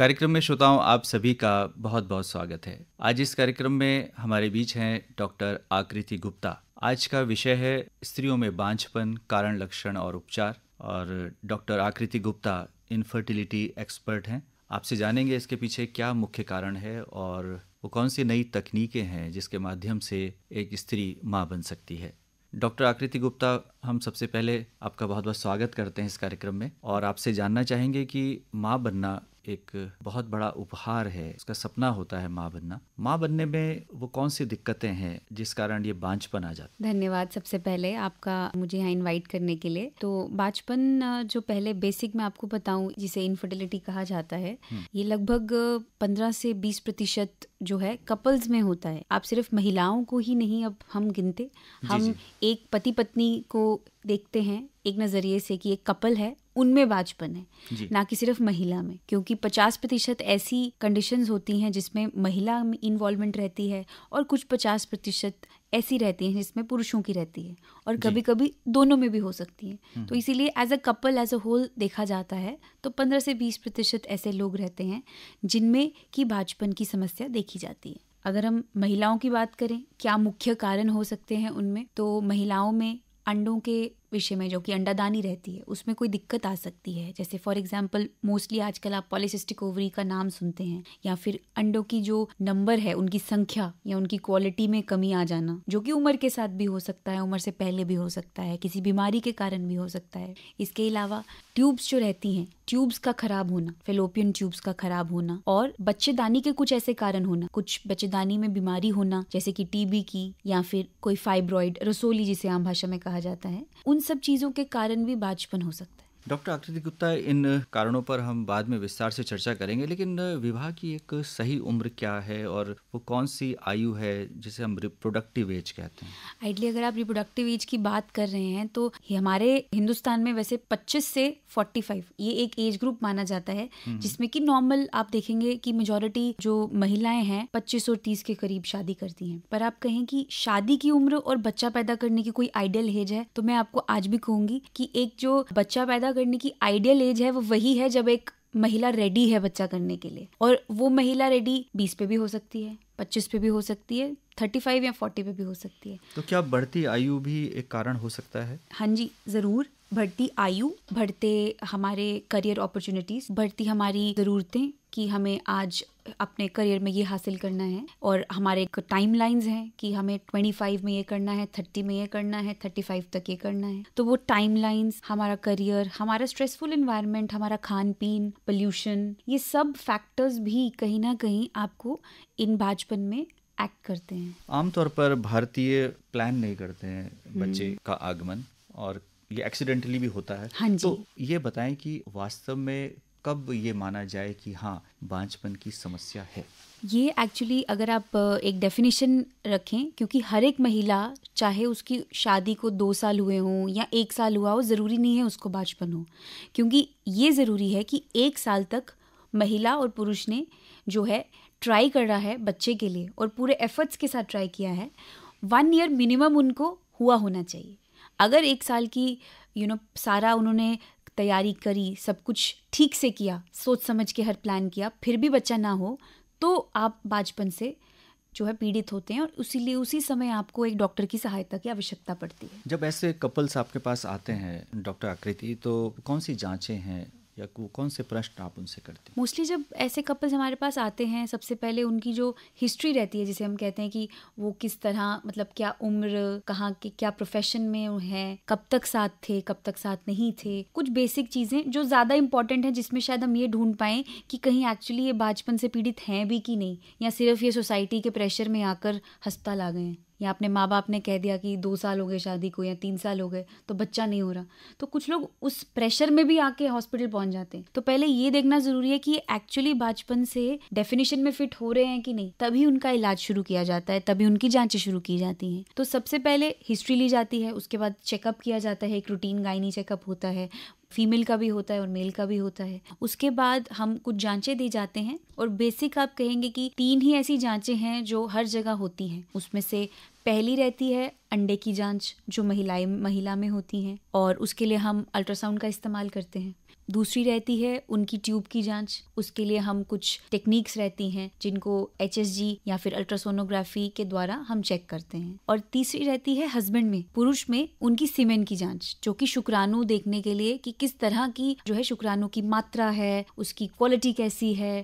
कार्यक्रम में श्रोताओं आप सभी का बहुत बहुत स्वागत है आज इस कार्यक्रम में हमारे बीच हैं डॉक्टर आकृति गुप्ता आज का विषय है स्त्रियों में बांझपन कारण लक्षण और उपचार और डॉक्टर आकृति गुप्ता इनफर्टिलिटी एक्सपर्ट हैं आपसे जानेंगे इसके पीछे क्या मुख्य कारण है और वो कौन सी नई तकनीकें हैं जिसके माध्यम से एक स्त्री माँ बन सकती है डॉक्टर आकृति गुप्ता हम सबसे पहले आपका बहुत बहुत स्वागत करते हैं इस कार्यक्रम में और आपसे जानना चाहेंगे कि माँ बनना एक बहुत बड़ा उपहार है उसका सपना होता है माँ बनना माँ बनने में वो कौन सी दिक्कतें हैं जिस कारण ये बांझपन आ जाता है धन्यवाद सबसे पहले आपका मुझे यहाँ इन्वाइट करने के लिए तो बांझपन जो पहले बेसिक मैं आपको बताऊँ जिसे इनफर्टिलिटी कहा जाता है हम्म। ये लगभग पंद्रह से बीस प्रतिशत जो है कपल्स में होता है आप सिर्फ महिलाओं को ही नहीं अब हम गिनते हम जी जी। एक पति पत्नी को देखते हैं एक नज़रिए से कि एक कपल है उनमें बाजपन है ना कि सिर्फ महिला में क्योंकि 50 प्रतिशत ऐसी कंडीशंस होती हैं जिसमें महिला इन्वॉल्वमेंट रहती है और कुछ 50 प्रतिशत ऐसी रहती हैं जिसमें पुरुषों की रहती है और कभी कभी दोनों में भी हो सकती हैं हम्म। तो इसीलिए as a couple as a whole देखा जाता है तो पंद्रह से बीस प्रतिशत ऐसे लोग रहते हैं जिनमें कि भाजपन की समस्या देखी जाती है अगर हम महिलाओं की बात करें क्या मुख्य कारण हो सकते हैं उनमें तो महिलाओं में अंडों के विषय में जो कि अंडादानी रहती है उसमें कोई दिक्कत आ सकती है जैसे फॉर एग्जाम्पल मोस्टली आजकल आप पॉलिसिस्टिक ओवरी का नाम सुनते हैं या फिर अंडों की जो नंबर है उनकी संख्या या उनकी क्वालिटी में कमी आ जाना जो कि उम्र के साथ भी हो सकता है उम्र से पहले भी हो सकता है किसी बीमारी के कारण भी हो सकता है इसके अलावा ट्यूब्स जो रहती हैं ट्यूब्स का खराब होना फेलोपियन ट्यूब्स का खराब होना और बच्चेदानी के कुछ ऐसे कारण होना कुछ बच्चेदानी में बीमारी होना जैसे कि टीबी की या फिर कोई फाइब्रॉइड रसोली जिसे आम भाषा में कहा जाता है उन सब चीज़ों के कारण भी बाजपन हो सकता है डॉक्टर आकृति गुप्ता इन कारणों पर हम बाद में विस्तार से चर्चा करेंगे लेकिन विवाह की एक सही उम्र क्या है और वो कौन सी आयु है जिसे हम रिप्रोडक्टिव एज कहते हैं आइडली अगर आप रिप्रोडक्टिव एज की बात कर रहे हैं तो हमारे हिंदुस्तान में वैसे 25 से 45 ये एक एज ग्रुप माना जाता है हम्म। जिसमें कि नॉर्मल आप देखेंगे कि मेजोरिटी जो महिलाएं हैं पच्चीस और तीस के करीब शादी करती हैं पर आप कहें कि शादी की उम्र और बच्चा पैदा करने की कोई आइडियल एज है तो मैं आपको आज भी कहूंगी कि एक जो बच्चा पैदा बच्चा करने की आइडियल एज है वो वही है जब एक महिला रेडी है बच्चा करने के लिए और वो महिला रेडी बीस पे भी हो सकती है पच्चीस पे भी हो सकती है थर्टी फाइव या फोर्टी पे भी हो सकती है तो क्या बढ़ती आयु भी एक कारण हो सकता है हाँ जी ज़रूर बढ़ती आयु बढ़ते हमारे करियर अपॉर्चुनिटीज़ बढ़ती हमारी ज़रूरतें कि हमें आज अपने करियर में ये हासिल करना है और हमारे एक टाइम लाइन्स हैं कि हमें ट्वेंटी फाइव में ये करना है थर्टी में ये करना है थर्टी फाइव तक ये करना है तो वो टाइम लाइन्स हमारा करियर हमारा स्ट्रेसफुल इन्वायरमेंट हमारा खान पीन पोल्यूशन ये सब फैक्टर्स भी कहीं ना कहीं आपको इन बाजपन में एक्ट करते हैं आमतौर पर भारतीय प्लान नहीं करते हैं हम्म। बच्चे का आगमन और ये एक्सीडेंटली भी होता है हाँ जी। तो ये बताएं कि वास्तव में कब ये माना जाए कि हाँ बांझपन की समस्या है ये एक्चुअली अगर आप एक डेफिनेशन रखें क्योंकि हर एक महिला चाहे उसकी शादी को दो साल हुए हों या एक साल हुआ हो ज़रूरी नहीं है उसको बांझपन हो क्योंकि ये ज़रूरी है कि एक साल तक महिला और पुरुष ने जो है ट्राई कर रहा है बच्चे के लिए और पूरे एफर्ट्स के साथ ट्राई किया है वन ईयर मिनिमम उनको हुआ होना चाहिए अगर एक साल की यू you नो know, सारा उन्होंने तैयारी करी सब कुछ ठीक से किया सोच समझ के हर प्लान किया फिर भी बच्चा ना हो तो आप बचपन से जो है पीड़ित होते हैं और उसीलिए उसी समय आपको एक डॉक्टर की सहायता की आवश्यकता पड़ती है जब ऐसे कपल्स आपके पास आते हैं डॉक्टर आकृति तो कौन सी जांचें हैं या कौन से प्रश्न आप उनसे करते हैं मोस्टली जब ऐसे कपल्स हमारे पास आते हैं सबसे पहले उनकी जो हिस्ट्री रहती है जिसे हम कहते हैं कि वो किस तरह मतलब क्या उम्र कहाँ के क्या प्रोफेशन में है कब तक साथ थे कब तक साथ नहीं थे कुछ बेसिक चीज़ें जो ज़्यादा इंपॉर्टेंट है जिसमें शायद हम ये ढूंढ पाए कि कहीं एक्चुअली ये बचपन से पीड़ित हैं भी कि नहीं या सिर्फ ये सोसाइटी के प्रेशर में आकर हस्पताल आ गए हैं या अपने माँ बाप ने कह दिया कि दो साल हो गए शादी को या तीन साल हो गए तो बच्चा नहीं हो रहा तो कुछ लोग उस प्रेशर में भी आके हॉस्पिटल पहुँच जाते हैं तो पहले ये देखना ज़रूरी है कि एक्चुअली बचपन से डेफिनेशन में फिट हो रहे हैं कि नहीं तभी उनका इलाज शुरू किया जाता है तभी उनकी जाँचें शुरू की जाती हैं तो सबसे पहले हिस्ट्री ली जाती है उसके बाद चेकअप किया जाता है एक रूटीन गायनी चेकअप होता है फीमेल का भी होता है और मेल का भी होता है उसके बाद हम कुछ जांचें दी जाते हैं और बेसिक आप कहेंगे कि तीन ही ऐसी जांचें हैं जो हर जगह होती हैं उसमें से पहली रहती है अंडे की जांच जो महिलाएं महिला में होती हैं और उसके लिए हम अल्ट्रासाउंड का इस्तेमाल करते हैं दूसरी रहती है उनकी ट्यूब की जांच उसके लिए हम कुछ टेक्निक्स रहती हैं जिनको एच या फिर अल्ट्रासोनोग्राफी के द्वारा हम चेक करते हैं और तीसरी रहती है हस्बैंड में पुरुष में उनकी सीमेन की जांच जो कि शुक्राणु देखने के लिए कि किस तरह की जो है शुक्राणु की मात्रा है उसकी क्वालिटी कैसी है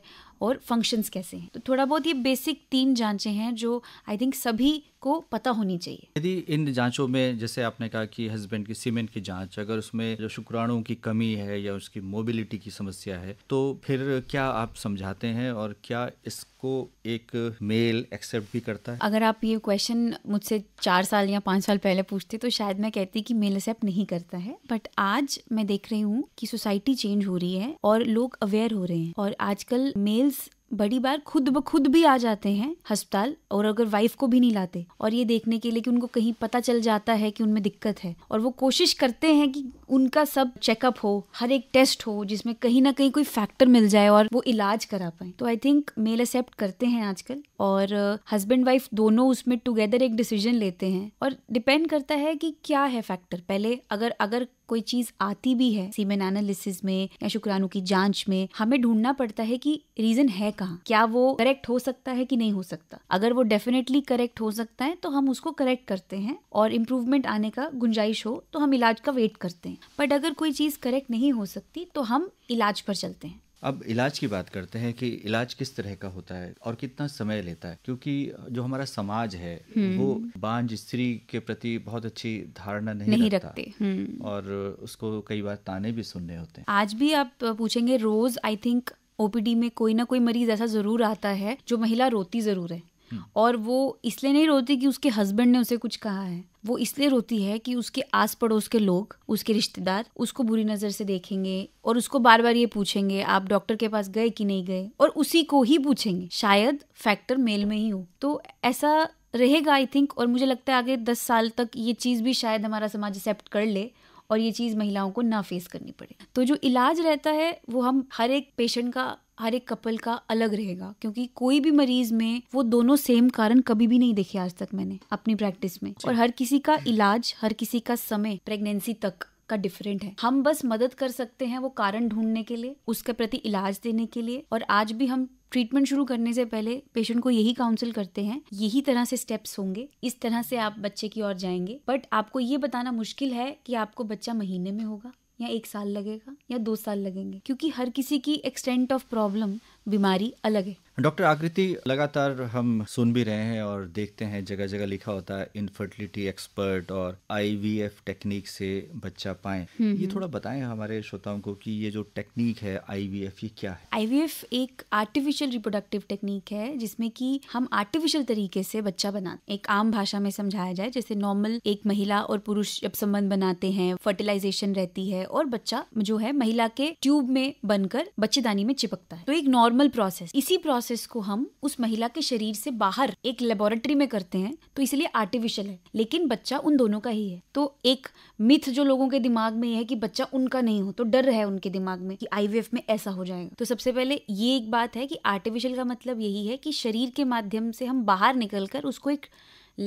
और फंक्शंस कैसे हैं तो थोड़ा बहुत ये बेसिक तीन जांचें हैं जो आई थिंक सभी को पता होनी चाहिए यदि इन जांचों में जैसे आपने कहा कि हस्बैंड की सीमेंट की जांच अगर उसमें जो शुक्राणुओं की कमी है या उसकी मोबिलिटी की समस्या है तो फिर क्या आप समझाते हैं और क्या इसको एक मेल एक्सेप्ट भी करता है अगर आप ये क्वेश्चन मुझसे चार साल या पाँच साल पहले पूछते तो शायद मैं कहती कि मेल एक्सेप्ट नहीं करता है बट आज मैं देख रही हूँ कि सोसाइटी चेंज हो रही है और लोग अवेयर हो रहे हैं और आजकल मेल बिल्स बड़ी बार खुद ब खुद भी आ जाते हैं अस्पताल और अगर वाइफ को भी नहीं लाते और ये देखने के लिए कि उनको कहीं पता चल जाता है कि उनमें दिक्कत है और वो कोशिश करते हैं कि उनका सब चेकअप हो हर एक टेस्ट हो जिसमें कहीं ना कहीं कोई फैक्टर मिल जाए और वो इलाज करा पाए तो आई थिंक मेल एक्सेप्ट करते हैं आजकल और हस्बैंड uh, वाइफ दोनों उसमें टुगेदर एक डिसीजन लेते हैं और डिपेंड करता है कि क्या है फैक्टर पहले अगर अगर कोई चीज़ आती भी है सीमेन एनालिसिस में या शुक्राणु की जांच में हमें ढूंढना पड़ता है कि रीज़न है कहाँ क्या वो करेक्ट हो सकता है कि नहीं हो सकता अगर वो डेफिनेटली करेक्ट हो सकता है तो हम उसको करेक्ट करते हैं और इम्प्रूवमेंट आने का गुंजाइश हो तो हम इलाज का वेट करते हैं बट अगर कोई चीज़ करेक्ट नहीं हो सकती तो हम इलाज पर चलते हैं अब इलाज की बात करते हैं कि इलाज किस तरह का होता है और कितना समय लेता है क्योंकि जो हमारा समाज है हम्म। वो बांझ स्त्री के प्रति बहुत अच्छी धारणा नहीं, नहीं रखते हम्म। और उसको कई बार ताने भी सुनने होते हैं आज भी आप पूछेंगे रोज आई थिंक ओपीडी में कोई ना कोई मरीज ऐसा जरूर आता है जो महिला रोती जरूर है हम्म। और वो इसलिए नहीं रोती कि उसके हस्बैंड ने उसे कुछ कहा है वो इसलिए रोती है कि उसके आस पड़ोस के लोग उसके रिश्तेदार उसको बुरी नज़र से देखेंगे और उसको बार बार ये पूछेंगे आप डॉक्टर के पास गए कि नहीं गए और उसी को ही पूछेंगे शायद फैक्टर मेल में ही हो तो ऐसा रहेगा आई थिंक और मुझे लगता है आगे दस साल तक ये चीज़ भी शायद हमारा समाज एक्सेप्ट कर ले और ये चीज़ महिलाओं को ना फेस करनी पड़े तो जो इलाज रहता है वो हम हर एक पेशेंट का हर एक कपल का अलग रहेगा क्योंकि कोई भी मरीज में वो दोनों सेम कारण कभी भी नहीं देखे आज तक मैंने अपनी प्रैक्टिस में और हर किसी का इलाज हर किसी का समय प्रेगनेंसी तक का डिफरेंट है हम बस मदद कर सकते हैं वो कारण ढूंढने के लिए उसके प्रति इलाज देने के लिए और आज भी हम ट्रीटमेंट शुरू करने से पहले पेशेंट को यही काउंसिल करते हैं यही तरह से स्टेप्स होंगे इस तरह से आप बच्चे की ओर जाएंगे बट आपको ये बताना मुश्किल है कि आपको बच्चा महीने में होगा या एक साल लगेगा या दो साल लगेंगे क्योंकि हर किसी की एक्सटेंट ऑफ प्रॉब्लम बीमारी अलग है डॉक्टर आकृति लगातार हम सुन भी रहे हैं और देखते हैं जगह जगह लिखा होता है इनफर्टिलिटी एक्सपर्ट और आईवीएफ टेक्निक से बच्चा पाए हम्म, ये हम्म। थोड़ा बताएं हमारे श्रोताओं को कि ये जो टेक्निक है आईवीएफ ये क्या है आईवीएफ एक आर्टिफिशियल रिप्रोडक्टिव टेक्निक है जिसमें कि हम आर्टिफिशियल तरीके से बच्चा बना एक आम भाषा में समझाया जाए जैसे नॉर्मल एक महिला और पुरुष जब संबंध बनाते हैं फर्टिलाइजेशन रहती है और बच्चा जो है महिला के ट्यूब में बनकर बच्चेदानी में चिपकता है तो एक नॉर्मल नॉर्मल प्रोसेस इसी प्रोसेस को हम उस महिला के शरीर से बाहर एक लेबोरेटरी में करते हैं तो इसलिए आर्टिफिशियल है लेकिन बच्चा उन दोनों का ही है तो एक मिथ जो लोगों के दिमाग में है कि बच्चा उनका नहीं हो तो डर है उनके दिमाग में कि आईवीएफ में ऐसा हो जाएगा तो सबसे पहले ये एक बात है कि आर्टिफिशियल का मतलब यही है कि शरीर के माध्यम से हम बाहर निकल उसको एक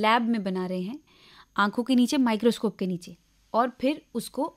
लैब में बना रहे हैं आंखों के नीचे माइक्रोस्कोप के नीचे और फिर उसको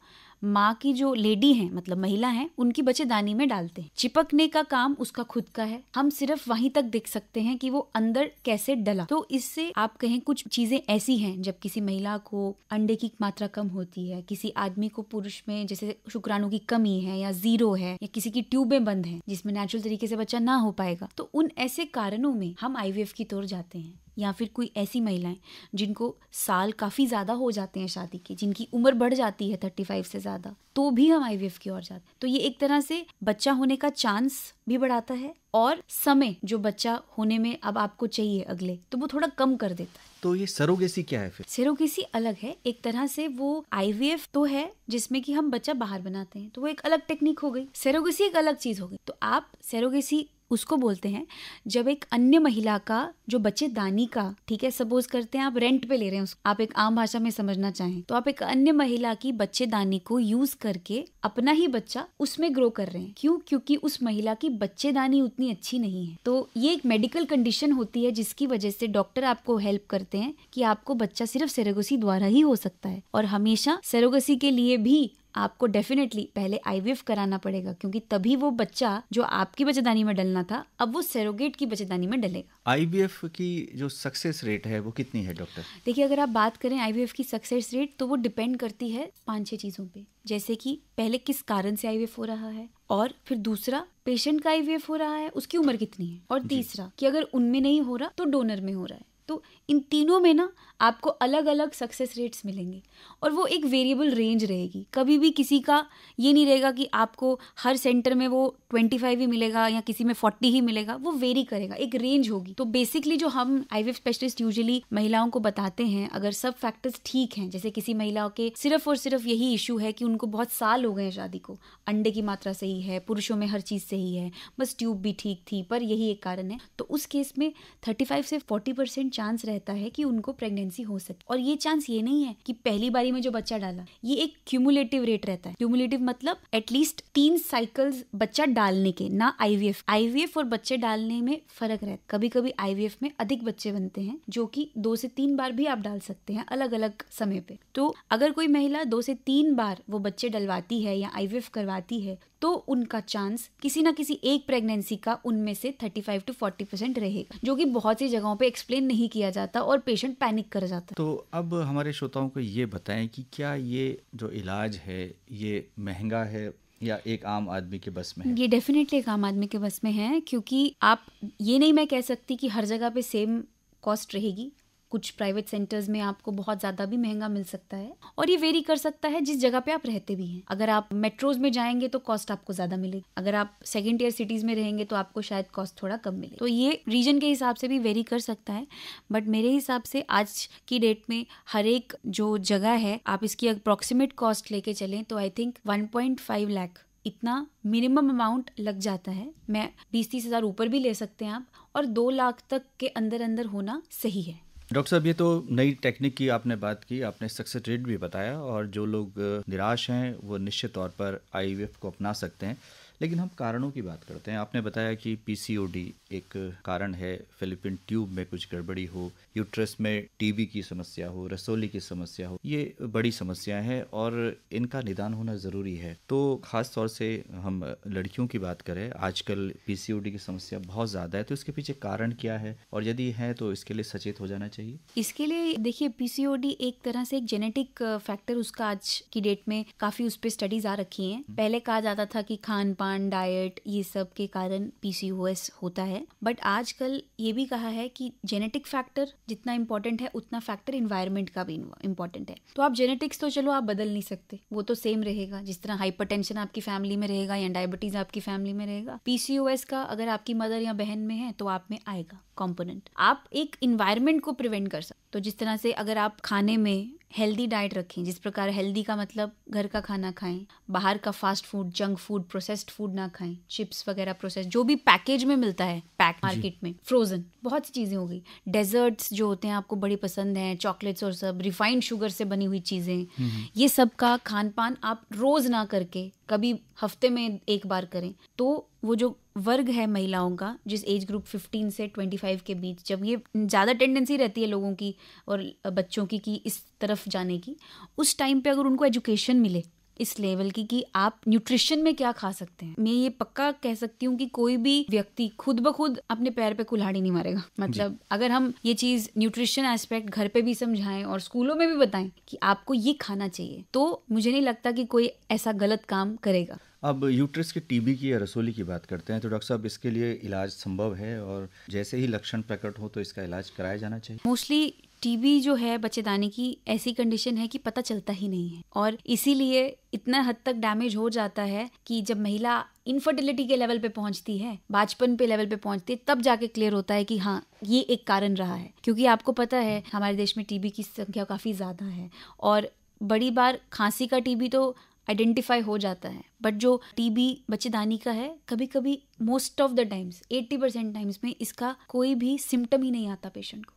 माँ की जो लेडी हैं मतलब महिला हैं उनकी बचेदानी में डालते हैं चिपकने का काम उसका खुद का है हम सिर्फ वहीं तक देख सकते हैं कि वो अंदर कैसे डला तो इससे आप कहें कुछ चीजें ऐसी हैं जब किसी महिला को अंडे की मात्रा कम होती है किसी आदमी को पुरुष में जैसे शुक्राणु की कमी है या जीरो है या किसी की ट्यूबें बंद है जिसमें नेचुरल तरीके से बच्चा ना हो पाएगा तो उन ऐसे कारणों में हम आईवीएफ की तौर जाते हैं या फिर कोई ऐसी महिलाएं जिनको साल काफ़ी ज़्यादा हो जाते हैं शादी के जिनकी उम्र बढ़ जाती है थर्टी फाइव से ज़्यादा तो भी हम आई की ओर जाते हैं तो ये एक तरह से बच्चा होने का चांस भी बढ़ाता है और समय जो बच्चा होने में अब आपको चाहिए अगले तो वो थोड़ा कम कर देता है तो ये सरोगेसी क्या है फिर सरोगेसी अलग है एक तरह से वो आईवीएफ तो है जिसमें कि हम बच्चा बाहर बनाते हैं तो वो एक अलग टेक्निक हो गई सेरोगेसी एक अलग चीज हो गई तो आप सेरोगेसी उसको बोलते हैं जब एक अन्य महिला का जो बच्चे दानी का ठीक है सपोज करते हैं आप रेंट पे ले रहे हैं आप एक आम भाषा में समझना चाहें तो आप एक अन्य महिला की बच्चे दानी को यूज करके अपना ही बच्चा उसमें ग्रो कर रहे हैं क्यों क्योंकि उस महिला की बच्चेदानी उतनी अच्छी नहीं है तो ये एक मेडिकल कंडीशन होती है जिसकी वजह से डॉक्टर आपको हेल्प करते हैं कि आपको बच्चा सिर्फ सेरोगोसी द्वारा ही हो सकता है और हमेशा सेरोगसी के लिए भी आपको डेफिनेटली पहले आईवीएफ कराना पड़ेगा क्योंकि तभी वो बच्चा जो आपकी बच्चेदानी में डलना था अब वो सेरोगेट की बच्चेदानी में डलेगा आईवीएफ की जो सक्सेस रेट है वो कितनी है डॉक्टर देखिए अगर आप बात करें आईवीएफ की सक्सेस रेट तो वो डिपेंड करती है पाँच छह चीज़ों पे जैसे कि पहले किस कारण से आईवीएफ हो रहा है और फिर दूसरा पेशेंट का आईवीएफ हो रहा है उसकी उम्र कितनी है और तीसरा कि अगर उनमें नहीं हो रहा तो डोनर में हो रहा है तो इन तीनों में ना आपको अलग अलग सक्सेस रेट्स मिलेंगे और वो एक वेरिएबल रेंज रहेगी कभी भी किसी का ये नहीं रहेगा कि आपको हर सेंटर में वो ट्वेंटी फाइव ही मिलेगा या किसी में फोर्टी ही मिलेगा वो वेरी करेगा एक रेंज होगी तो बेसिकली जो हम आई स्पेशलिस्ट यूजली महिलाओं को बताते हैं अगर सब फैक्टर्स ठीक हैं जैसे किसी महिलाओं के सिर्फ और सिर्फ यही इशू है कि उनको बहुत साल हो गए हैं शादी को अंडे की मात्रा सही है पुरुषों में हर चीज़ सही है बस ट्यूब भी ठीक थी पर यही एक कारण है तो उस केस में थर्टी से फोर्टी परसेंट चांस रहता है कि उनको प्रेगनेंसी हो सके और ये चांस ये नहीं है कि पहली बारी में जो बच्चा डाला ये एक क्यूमुलेटिव रेट रहता है क्यूमुलेटिव मतलब एटलीस्ट तीन साइकिल बच्चा डालने के ना आईवीएफ आईवीएफ और बच्चे डालने में फर्क रहता है कभी कभी आईवीएफ में अधिक बच्चे बनते हैं जो की दो से तीन बार भी आप डाल सकते हैं अलग अलग समय पे तो अगर कोई महिला दो से तीन बार वो बच्चे डलवाती है या आईवीएफ करवाती है तो उनका चांस किसी ना किसी एक प्रेगनेंसी का उनमें से 35 टू 40 परसेंट रहेगा जो कि बहुत सी जगहों पे एक्सप्लेन नहीं किया जाता और पेशेंट पैनिक कर जाता तो अब हमारे श्रोताओं को ये बताएं कि क्या ये जो इलाज है ये महंगा है या एक आम आदमी के बस में है ये डेफिनेटली एक आम आदमी के बस में है क्योंकि आप ये नहीं मैं कह सकती कि हर जगह पे सेम कॉस्ट रहेगी कुछ प्राइवेट सेंटर्स में आपको बहुत ज़्यादा भी महंगा मिल सकता है और ये वेरी कर सकता है जिस जगह पे आप रहते भी हैं अगर आप मेट्रोज में जाएंगे तो कॉस्ट आपको ज़्यादा मिलेगी अगर आप सेकेंड ईयर सिटीज़ में रहेंगे तो आपको शायद कॉस्ट थोड़ा कम मिले तो ये रीजन के हिसाब से भी वेरी कर सकता है बट मेरे हिसाब से आज की डेट में हर एक जो जगह है आप इसकी अप्रोक्सीमेट कॉस्ट लेके चले तो I think one point five lakh इतना मिनिमम अमाउंट लग जाता है मैं बीस तीस हज़ार ऊपर भी ले सकते हैं आप और दो लाख तक के अंदर अंदर होना सही है डॉक्टर साहब ये तो नई टेक्निक की आपने बात की आपने सक्सेस रेट भी बताया और जो लोग निराश हैं वो निश्चित तौर पर आई को अपना सकते हैं लेकिन हम कारणों की बात करते हैं आपने बताया कि पीसीओडी एक कारण है फिलिपिन ट्यूब में कुछ गड़बड़ी हो यूट्रस में टीबी की समस्या हो रसोली की समस्या हो ये बड़ी समस्या है और इनका निदान होना ज़रूरी है तो ख़ास तौर से हम लड़कियों की बात करें आजकल पीसीओडी की समस्या बहुत ज़्यादा है तो इसके पीछे कारण क्या है और यदि है तो इसके लिए सचेत हो जाना चाहिए इसके लिए देखिए पीसीओडी एक तरह से एक जेनेटिक फैक्टर उसका आज की डेट में काफ़ी उस पर स्टडीज़ आ रखी है हम्म। पहले कहा जाता था कि खान खानपान डाइट ये सब के कारण पीसीओएस होता है बट आजकल ये भी कहा है कि जेनेटिक फैक्टर जितना इम्पोर्टेंट है उतना फैक्टर इन्वायरमेंट का भी इम्पोर्टेंट है तो आप जेनेटिक्स तो चलो आप बदल नहीं सकते वो तो सेम रहेगा जिस तरह हाइपर आपकी फैमिली में रहेगा या डायबिटीज आपकी फैमिली में रहेगा पीसीओएस का अगर आपकी मदर या बहन में है तो आप में आएगा कॉम्पोनेंट आप एक इन्वायरमेंट को प्रिवेंट कर सकते तो जिस तरह से अगर आप खाने में हेल्दी डाइट रखें जिस प्रकार हेल्दी का मतलब घर का खाना खाएं बाहर का fast food junk food processed food ना खाएं चिप्स वगैरह प्रोसेस जो भी पैकेज में मिलता है पैक मार्केट में फ्रोजन बहुत सी चीज़ें हो गई डेजर्ट्स जो होते हैं आपको बड़ी पसंद हैं चॉकलेट्स और सब रिफाइंड शुगर से बनी हुई चीज़ें हम्म, हम्म। ये सब का खान पान आप रोज़ ना करके कभी हफ्ते में एक बार करें तो वो जो वर्ग है महिलाओं का जिस एज ग्रुप 15 से 25 के बीच जब ये ज़्यादा टेंडेंसी रहती है लोगों की और बच्चों की कि इस तरफ जाने की उस टाइम पे अगर उनको एजुकेशन मिले इस लेवल की कि आप न्यूट्रिशन में क्या खा सकते हैं मैं ये पक्का कह सकती हूँ कि कोई भी व्यक्ति खुद ब खुद अपने पैर पे कुल्हाड़ी नहीं मारेगा मतलब अगर हम ये चीज न्यूट्रिशन एस्पेक्ट घर पे भी समझाएं और स्कूलों में भी बताएं कि आपको ये खाना चाहिए तो मुझे नहीं लगता कि कोई ऐसा गलत काम करेगा अब यूट्रस के टीबी की या रसोली की बात करते हैं तो डॉक्टर साहब इसके लिए इलाज संभव है और जैसे ही लक्षण प्रकट हो तो इसका इलाज कराया जाना चाहिए मोस्टली टीबी जो है बच्चेदानी की ऐसी कंडीशन है कि पता चलता ही नहीं है और इसीलिए इतना हद तक डैमेज हो जाता है कि जब महिला इनफर्टिलिटी के लेवल पे पहुंचती है बचपन पे लेवल पे पहुंचती है तब जाके क्लियर होता है कि हाँ ये एक कारण रहा है क्योंकि आपको पता है हमारे देश में टीबी की संख्या काफ़ी ज़्यादा है और बड़ी बार खांसी का टीबी तो आइडेंटिफाई हो जाता है बट जो टीबी बच्चेदानी का है कभी कभी most of the times eighty percent times में इसका कोई भी सिम्टम ही नहीं आता पेशेंट को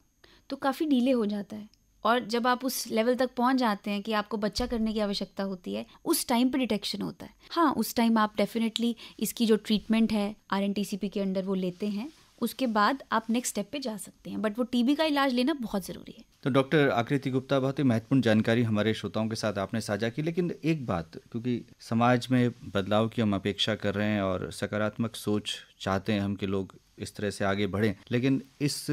तो काफ़ी डीले हो जाता है और जब आप उस लेवल तक पहुंच जाते हैं कि आपको बच्चा करने की आवश्यकता होती है उस टाइम पर डिटेक्शन होता है हाँ उस टाइम आप डेफिनेटली इसकी जो ट्रीटमेंट है आर के अंडर वो लेते हैं उसके बाद आप नेक्स्ट स्टेप पे जा सकते हैं बट वो टीबी का इलाज लेना बहुत ज़रूरी है तो डॉक्टर आकृति गुप्ता बहुत ही महत्वपूर्ण जानकारी हमारे श्रोताओं के साथ आपने साझा की लेकिन एक बात क्योंकि समाज में बदलाव की हम अपेक्षा कर रहे हैं और सकारात्मक सोच चाहते हैं हम के लोग इस तरह से आगे बढ़े लेकिन इस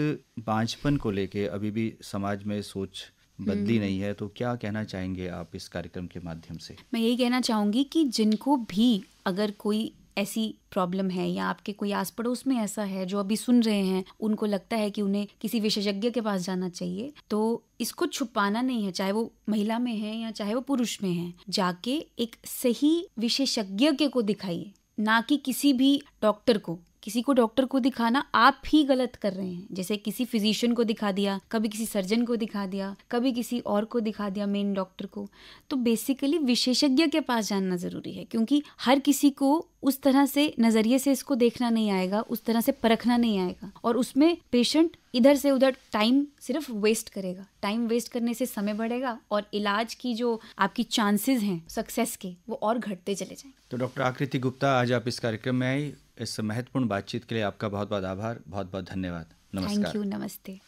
बांझपन को लेके अभी भी समाज में सोच बदली हम्म। नहीं है तो क्या कहना चाहेंगे आप इस कार्यक्रम के माध्यम से मैं यही कहना चाहूंगी कि जिनको भी अगर कोई ऐसी प्रॉब्लम है या आपके कोई आस पड़ोस में ऐसा है जो अभी सुन रहे हैं उनको लगता है कि उन्हें किसी विशेषज्ञ के पास जाना चाहिए तो इसको छुपाना नहीं है चाहे वो महिला में है या चाहे वो पुरुष में है जाके एक सही विशेषज्ञ के को दिखाइए ना कि किसी भी डॉक्टर को किसी को डॉक्टर को दिखाना आप ही गलत कर रहे हैं जैसे किसी फिजिशियन को दिखा दिया कभी किसी सर्जन को दिखा दिया कभी किसी और को दिखा दिया मेन डॉक्टर को तो बेसिकली विशेषज्ञ के पास जानना ज़रूरी है क्योंकि हर किसी को उस तरह से नज़रिए से इसको देखना नहीं आएगा उस तरह से परखना नहीं आएगा और उसमें पेशेंट इधर से उधर टाइम सिर्फ वेस्ट करेगा टाइम वेस्ट करने से समय बढ़ेगा और इलाज की जो आपकी चांसेस हैं सक्सेस के वो और घटते चले जाएंगे तो डॉक्टर आकृति गुप्ता आज आप इस कार्यक्रम में आई इस महत्वपूर्ण बातचीत के लिए आपका बहुत बहुत आभार बहुत बहुत धन्यवाद नमस्कार थैंक यू नमस्ते